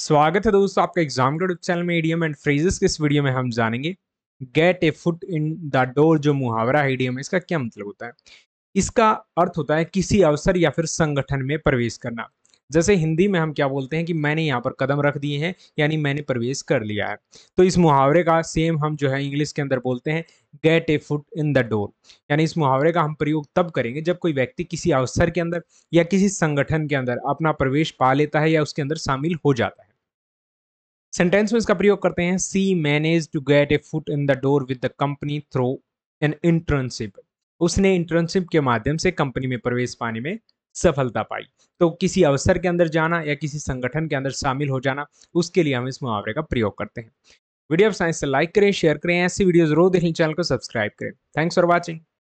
स्वागत है दोस्तों आपका एग्जाम यूट्यूब चैनल में ईडीएम एंड फ्रेजेस के इस वीडियो में हम जानेंगे get a foot in the door जो मुहावरा है ईडीएम इसका क्या मतलब होता है इसका अर्थ होता है किसी अवसर या फिर संगठन में प्रवेश करना जैसे हिंदी में हम क्या बोलते हैं कि मैंने यहाँ पर कदम रख दिए हैं यानी मैंने प्रवेश कर लिया है तो इस मुहावरे का सेम हम जो है इंग्लिश के अंदर बोलते हैं get a foot in the door यानी इस मुहावरे का हम प्रयोग तब करेंगे जब कोई व्यक्ति किसी अवसर के अंदर या किसी संगठन के अंदर अपना प्रवेश पा लेता है या उसके अंदर शामिल हो जाता है सेंटेंस में इसका प्रयोग करते हैं she manage to get a foot in the door with the company through an internship उसने इंटर्नशिप के माध्यम से कंपनी में प्रवेश पाने में सफलता पाई तो किसी अवसर के अंदर जाना या किसी संगठन के अंदर शामिल हो जाना उसके लिए हम इस मुहावरे का प्रयोग करते हैं वीडियो साइंस से लाइक करें शेयर करें ऐसी वीडियोज रोज देखने चैनल को सब्सक्राइब करें थैंक्स फॉर वॉचिंग